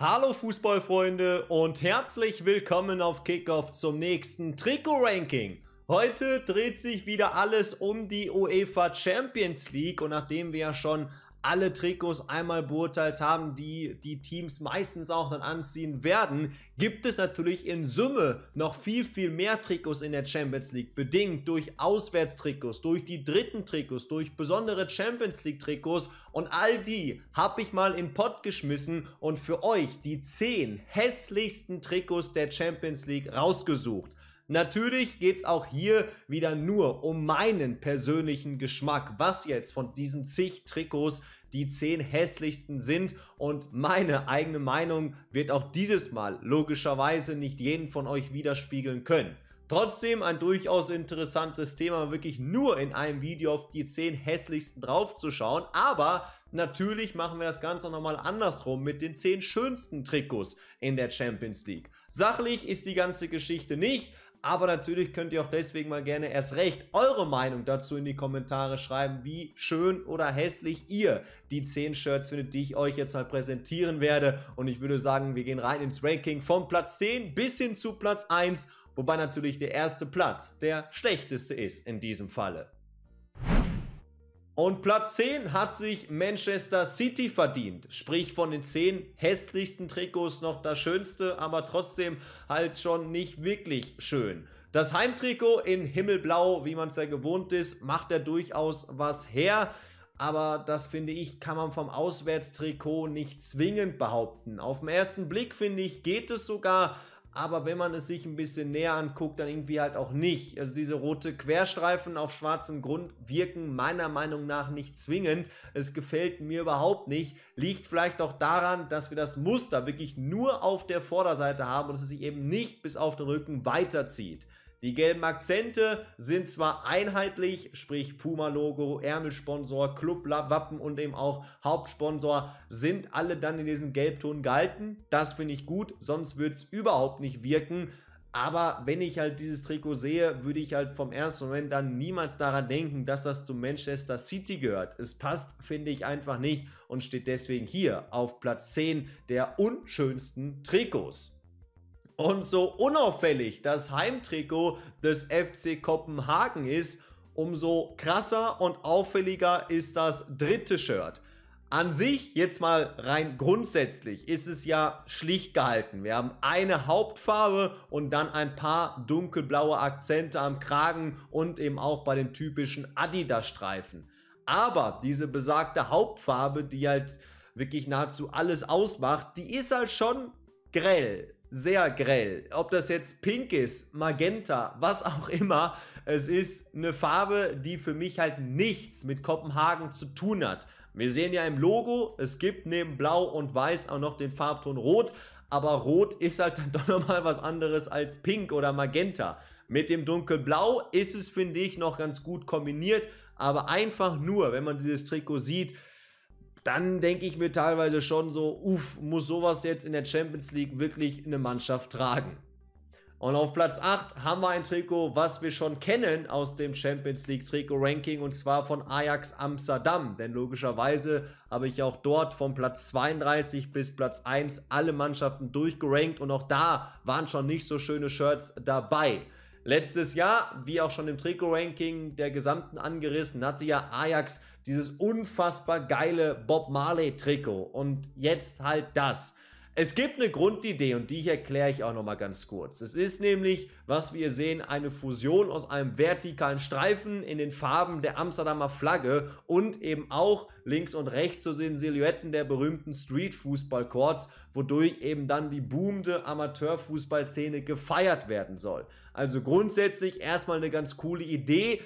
Hallo Fußballfreunde und herzlich willkommen auf Kickoff zum nächsten Trikot-Ranking. Heute dreht sich wieder alles um die UEFA Champions League und nachdem wir ja schon alle Trikots einmal beurteilt haben, die die Teams meistens auch dann anziehen werden, gibt es natürlich in Summe noch viel, viel mehr Trikots in der Champions League, bedingt durch Auswärtstrikots, durch die dritten Trikots, durch besondere Champions League Trikots und all die habe ich mal in Pott geschmissen und für euch die 10 hässlichsten Trikots der Champions League rausgesucht. Natürlich geht es auch hier wieder nur um meinen persönlichen Geschmack, was jetzt von diesen zig Trikots die zehn hässlichsten sind und meine eigene Meinung wird auch dieses Mal logischerweise nicht jeden von euch widerspiegeln können. Trotzdem ein durchaus interessantes Thema, wirklich nur in einem Video auf die 10 hässlichsten draufzuschauen. Aber natürlich machen wir das Ganze nochmal andersrum mit den 10 schönsten Trikots in der Champions League. Sachlich ist die ganze Geschichte nicht, aber natürlich könnt ihr auch deswegen mal gerne erst recht eure Meinung dazu in die Kommentare schreiben, wie schön oder hässlich ihr die 10 Shirts findet, die ich euch jetzt mal präsentieren werde. Und ich würde sagen, wir gehen rein ins Ranking von Platz 10 bis hin zu Platz 1. Wobei natürlich der erste Platz der schlechteste ist in diesem Falle. Und Platz 10 hat sich Manchester City verdient. Sprich von den 10 hässlichsten Trikots noch das schönste, aber trotzdem halt schon nicht wirklich schön. Das Heimtrikot in Himmelblau, wie man es ja gewohnt ist, macht ja durchaus was her. Aber das finde ich, kann man vom Auswärtstrikot nicht zwingend behaupten. Auf den ersten Blick finde ich, geht es sogar, aber wenn man es sich ein bisschen näher anguckt, dann irgendwie halt auch nicht. Also diese rote Querstreifen auf schwarzem Grund wirken meiner Meinung nach nicht zwingend. Es gefällt mir überhaupt nicht. Liegt vielleicht auch daran, dass wir das Muster wirklich nur auf der Vorderseite haben und es sich eben nicht bis auf den Rücken weiterzieht. Die gelben Akzente sind zwar einheitlich, sprich Puma-Logo, Ärmelsponsor, Club-Wappen und eben auch Hauptsponsor sind alle dann in diesem Gelbton gehalten. Das finde ich gut, sonst würde es überhaupt nicht wirken. Aber wenn ich halt dieses Trikot sehe, würde ich halt vom ersten Moment dann niemals daran denken, dass das zu Manchester City gehört. Es passt, finde ich, einfach nicht und steht deswegen hier auf Platz 10 der unschönsten Trikots und so unauffällig das Heimtrikot des FC Kopenhagen ist, umso krasser und auffälliger ist das dritte Shirt. An sich, jetzt mal rein grundsätzlich, ist es ja schlicht gehalten. Wir haben eine Hauptfarbe und dann ein paar dunkelblaue Akzente am Kragen und eben auch bei den typischen Adidas-Streifen. Aber diese besagte Hauptfarbe, die halt wirklich nahezu alles ausmacht, die ist halt schon grell sehr grell. Ob das jetzt pink ist, magenta, was auch immer, es ist eine Farbe, die für mich halt nichts mit Kopenhagen zu tun hat. Wir sehen ja im Logo, es gibt neben blau und weiß auch noch den Farbton rot, aber rot ist halt dann doch nochmal was anderes als pink oder magenta. Mit dem dunkelblau ist es, finde ich, noch ganz gut kombiniert, aber einfach nur, wenn man dieses Trikot sieht, dann denke ich mir teilweise schon so, uff, muss sowas jetzt in der Champions League wirklich eine Mannschaft tragen. Und auf Platz 8 haben wir ein Trikot, was wir schon kennen aus dem Champions League Trikot Ranking und zwar von Ajax Amsterdam. Denn logischerweise habe ich auch dort von Platz 32 bis Platz 1 alle Mannschaften durchgerankt und auch da waren schon nicht so schöne Shirts dabei. Letztes Jahr, wie auch schon im Trikot-Ranking der gesamten angerissen, hatte ja Ajax dieses unfassbar geile Bob Marley-Trikot und jetzt halt das. Es gibt eine Grundidee und die erkläre ich auch nochmal ganz kurz. Es ist nämlich, was wir sehen, eine Fusion aus einem vertikalen Streifen in den Farben der Amsterdamer Flagge und eben auch links und rechts zu so sehen Silhouetten der berühmten Street-Fußball-Courts, wodurch eben dann die boomende Amateurfußballszene gefeiert werden soll. Also grundsätzlich erstmal eine ganz coole Idee.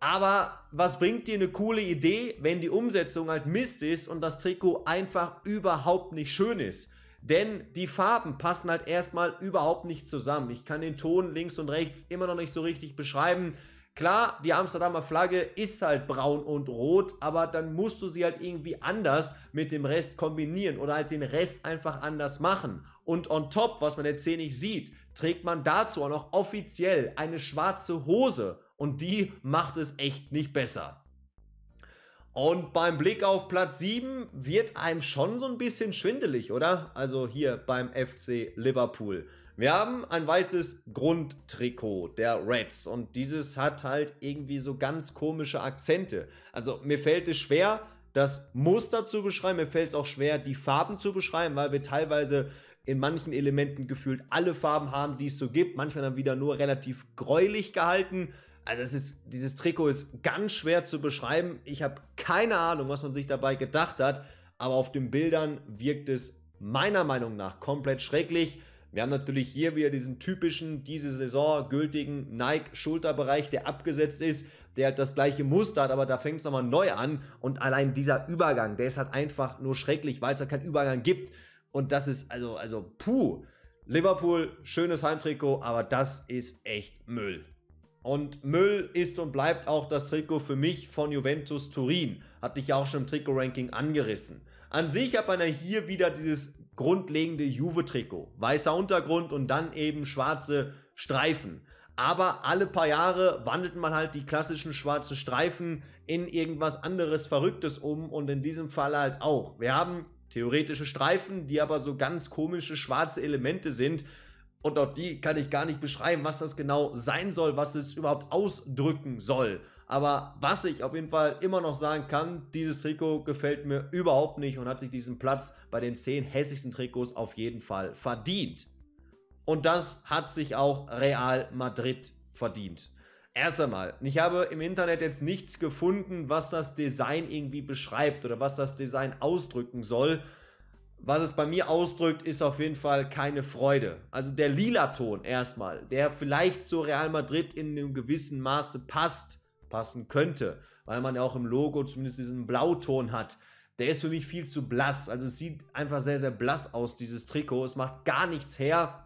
Aber was bringt dir eine coole Idee, wenn die Umsetzung halt Mist ist und das Trikot einfach überhaupt nicht schön ist? Denn die Farben passen halt erstmal überhaupt nicht zusammen. Ich kann den Ton links und rechts immer noch nicht so richtig beschreiben. Klar, die Amsterdamer Flagge ist halt braun und rot, aber dann musst du sie halt irgendwie anders mit dem Rest kombinieren oder halt den Rest einfach anders machen. Und on top, was man jetzt hier nicht sieht, trägt man dazu auch noch offiziell eine schwarze Hose und die macht es echt nicht besser. Und beim Blick auf Platz 7 wird einem schon so ein bisschen schwindelig, oder? Also hier beim FC Liverpool. Wir haben ein weißes Grundtrikot der Reds und dieses hat halt irgendwie so ganz komische Akzente. Also mir fällt es schwer, das Muster zu beschreiben, mir fällt es auch schwer, die Farben zu beschreiben, weil wir teilweise in manchen Elementen gefühlt alle Farben haben, die es so gibt. Manchmal dann wieder nur relativ gräulich gehalten also es ist, dieses Trikot ist ganz schwer zu beschreiben. Ich habe keine Ahnung, was man sich dabei gedacht hat, aber auf den Bildern wirkt es meiner Meinung nach komplett schrecklich. Wir haben natürlich hier wieder diesen typischen, diese Saison gültigen Nike-Schulterbereich, der abgesetzt ist, der hat das gleiche Muster aber da fängt es nochmal neu an. Und allein dieser Übergang, der ist halt einfach nur schrecklich, weil es halt keinen Übergang gibt. Und das ist also, also puh. Liverpool, schönes Heimtrikot, aber das ist echt Müll. Und Müll ist und bleibt auch das Trikot für mich von Juventus Turin. Hatte ich ja auch schon im Trikot-Ranking angerissen. An sich hat man ja hier wieder dieses grundlegende Juve-Trikot. Weißer Untergrund und dann eben schwarze Streifen. Aber alle paar Jahre wandelt man halt die klassischen schwarzen Streifen in irgendwas anderes Verrücktes um und in diesem Fall halt auch. Wir haben theoretische Streifen, die aber so ganz komische schwarze Elemente sind, und auch die kann ich gar nicht beschreiben, was das genau sein soll, was es überhaupt ausdrücken soll. Aber was ich auf jeden Fall immer noch sagen kann, dieses Trikot gefällt mir überhaupt nicht und hat sich diesen Platz bei den 10 hässlichsten Trikots auf jeden Fall verdient. Und das hat sich auch Real Madrid verdient. Erst einmal, ich habe im Internet jetzt nichts gefunden, was das Design irgendwie beschreibt oder was das Design ausdrücken soll was es bei mir ausdrückt, ist auf jeden Fall keine Freude. Also der Lila-Ton erstmal, der vielleicht zu Real Madrid in einem gewissen Maße passt, passen könnte, weil man ja auch im Logo zumindest diesen Blauton hat. Der ist für mich viel zu blass. Also es sieht einfach sehr, sehr blass aus, dieses Trikot. Es macht gar nichts her.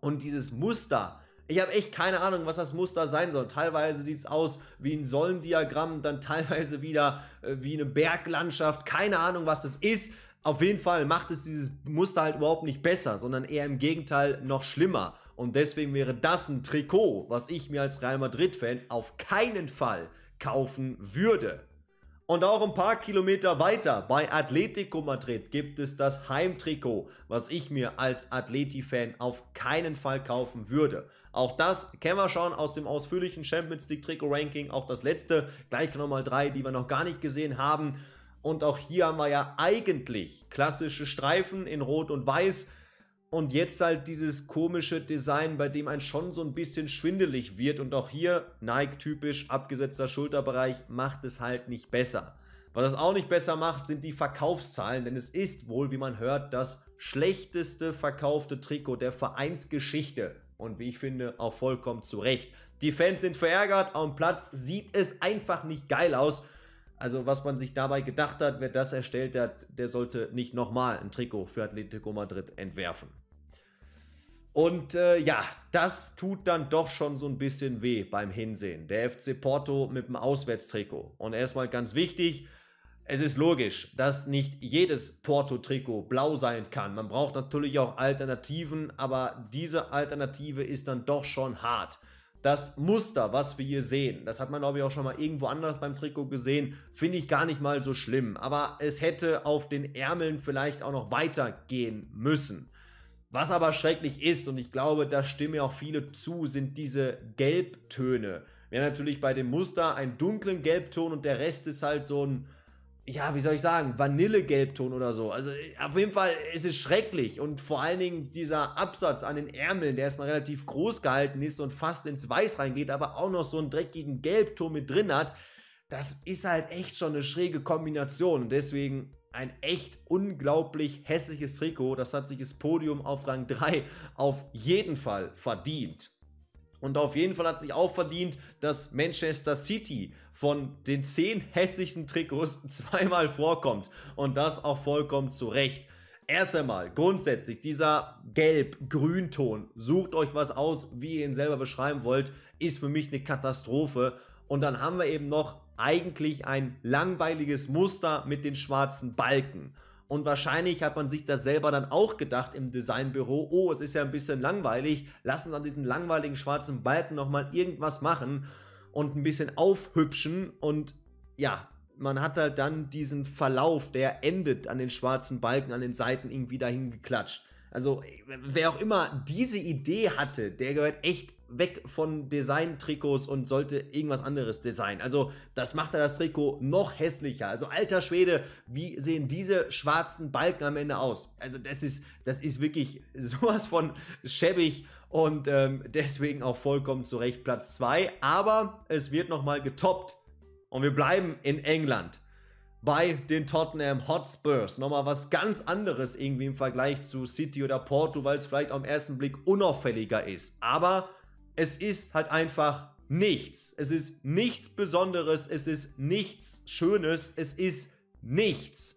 Und dieses Muster, ich habe echt keine Ahnung, was das Muster sein soll. Teilweise sieht es aus wie ein Sollendiagramm, dann teilweise wieder äh, wie eine Berglandschaft. Keine Ahnung, was das ist. Auf jeden Fall macht es dieses Muster halt überhaupt nicht besser, sondern eher im Gegenteil noch schlimmer. Und deswegen wäre das ein Trikot, was ich mir als Real Madrid-Fan auf keinen Fall kaufen würde. Und auch ein paar Kilometer weiter bei Atletico Madrid gibt es das Heimtrikot, was ich mir als Atleti-Fan auf keinen Fall kaufen würde. Auch das kennen wir schon aus dem ausführlichen Champions League Trikot-Ranking, auch das letzte, gleich nochmal drei, die wir noch gar nicht gesehen haben. Und auch hier haben wir ja eigentlich klassische Streifen in Rot und Weiß. Und jetzt halt dieses komische Design, bei dem ein schon so ein bisschen schwindelig wird. Und auch hier, Nike-typisch, abgesetzter Schulterbereich, macht es halt nicht besser. Was das auch nicht besser macht, sind die Verkaufszahlen, denn es ist wohl, wie man hört, das schlechteste verkaufte Trikot der Vereinsgeschichte. Und wie ich finde, auch vollkommen zu Recht. Die Fans sind verärgert, am Platz sieht es einfach nicht geil aus. Also was man sich dabei gedacht hat, wer das erstellt hat, der sollte nicht nochmal ein Trikot für Atletico Madrid entwerfen. Und äh, ja, das tut dann doch schon so ein bisschen weh beim Hinsehen. Der FC Porto mit dem Auswärtstrikot. Und erstmal ganz wichtig, es ist logisch, dass nicht jedes Porto-Trikot blau sein kann. Man braucht natürlich auch Alternativen, aber diese Alternative ist dann doch schon hart das Muster, was wir hier sehen, das hat man glaube ich auch schon mal irgendwo anders beim Trikot gesehen, finde ich gar nicht mal so schlimm. Aber es hätte auf den Ärmeln vielleicht auch noch weitergehen müssen. Was aber schrecklich ist, und ich glaube, da stimmen ja auch viele zu, sind diese Gelbtöne. Wir haben natürlich bei dem Muster einen dunklen Gelbton und der Rest ist halt so ein ja, wie soll ich sagen, Vanillegelbton oder so. Also auf jeden Fall ist es schrecklich und vor allen Dingen dieser Absatz an den Ärmeln, der erstmal relativ groß gehalten ist und fast ins Weiß reingeht, aber auch noch so einen dreckigen Gelbton mit drin hat. Das ist halt echt schon eine schräge Kombination und deswegen ein echt unglaublich hässliches Trikot. Das hat sich das Podium auf Rang 3 auf jeden Fall verdient. Und auf jeden Fall hat sich auch verdient, dass Manchester City von den zehn hässlichsten Trikots zweimal vorkommt. Und das auch vollkommen zu Recht. Erst einmal, grundsätzlich, dieser Gelb-Grünton, sucht euch was aus, wie ihr ihn selber beschreiben wollt, ist für mich eine Katastrophe. Und dann haben wir eben noch eigentlich ein langweiliges Muster mit den schwarzen Balken. Und wahrscheinlich hat man sich das selber dann auch gedacht im Designbüro, oh, es ist ja ein bisschen langweilig, lass uns an diesen langweiligen schwarzen Balken nochmal irgendwas machen und ein bisschen aufhübschen. Und ja, man hat halt dann diesen Verlauf, der endet an den schwarzen Balken, an den Seiten irgendwie dahin geklatscht. Also wer auch immer diese Idee hatte, der gehört echt weg von Design-Trikots und sollte irgendwas anderes designen. Also, das macht er das Trikot noch hässlicher. Also, alter Schwede, wie sehen diese schwarzen Balken am Ende aus? Also, das ist, das ist wirklich sowas von schäbig und ähm, deswegen auch vollkommen zu Recht Platz 2. Aber es wird nochmal getoppt und wir bleiben in England bei den Tottenham Hotspurs. Nochmal was ganz anderes irgendwie im Vergleich zu City oder Porto, weil es vielleicht am ersten Blick unauffälliger ist. Aber es ist halt einfach nichts. Es ist nichts Besonderes, es ist nichts Schönes, es ist nichts.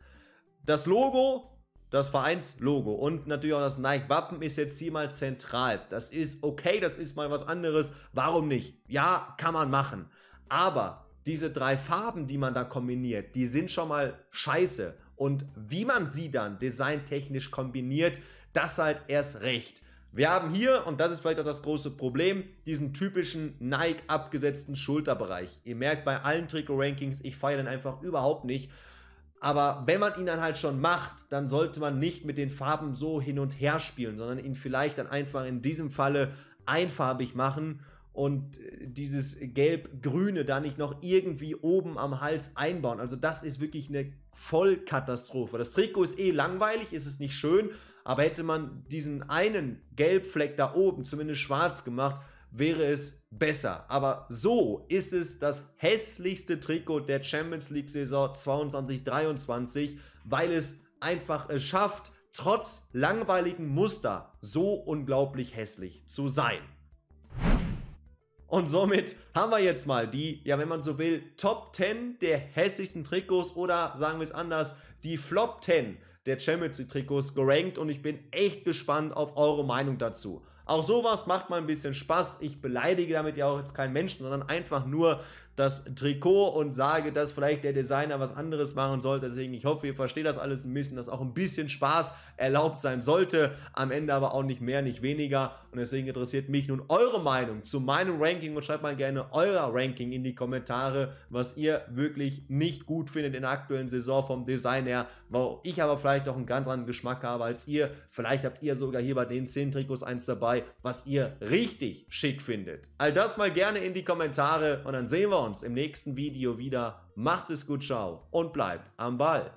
Das Logo, das Vereinslogo und natürlich auch das Nike-Wappen ist jetzt hier mal zentral. Das ist okay, das ist mal was anderes. Warum nicht? Ja, kann man machen. Aber diese drei Farben, die man da kombiniert, die sind schon mal scheiße. Und wie man sie dann designtechnisch kombiniert, das halt erst recht. Wir haben hier, und das ist vielleicht auch das große Problem, diesen typischen Nike abgesetzten Schulterbereich. Ihr merkt bei allen Trikot-Rankings, ich feiere den einfach überhaupt nicht. Aber wenn man ihn dann halt schon macht, dann sollte man nicht mit den Farben so hin und her spielen, sondern ihn vielleicht dann einfach in diesem Falle einfarbig machen und äh, dieses gelb-grüne da nicht noch irgendwie oben am Hals einbauen. Also das ist wirklich eine Vollkatastrophe. Das Trikot ist eh langweilig, ist es nicht schön, aber hätte man diesen einen Gelbfleck da oben zumindest schwarz gemacht, wäre es besser. Aber so ist es das hässlichste Trikot der Champions League Saison 22-23, weil es einfach es schafft, trotz langweiligen Muster so unglaublich hässlich zu sein. Und somit haben wir jetzt mal die, ja wenn man so will, Top 10 der hässlichsten Trikots oder sagen wir es anders, die Flop 10 der Champions League Trikots gerankt und ich bin echt gespannt auf eure Meinung dazu. Auch sowas macht mal ein bisschen Spaß. Ich beleidige damit ja auch jetzt keinen Menschen, sondern einfach nur das Trikot und sage, dass vielleicht der Designer was anderes machen sollte. Deswegen, ich hoffe, ihr versteht das alles ein bisschen, dass auch ein bisschen Spaß erlaubt sein sollte. Am Ende aber auch nicht mehr, nicht weniger. Und deswegen interessiert mich nun eure Meinung zu meinem Ranking und schreibt mal gerne euer Ranking in die Kommentare, was ihr wirklich nicht gut findet in der aktuellen Saison vom Design her, wo ich aber vielleicht auch einen ganz anderen Geschmack habe als ihr. Vielleicht habt ihr sogar hier bei den 10 Trikots eins dabei, was ihr richtig schick findet. All das mal gerne in die Kommentare und dann sehen wir uns uns im nächsten Video wieder. Macht es gut, ciao und bleibt am Ball.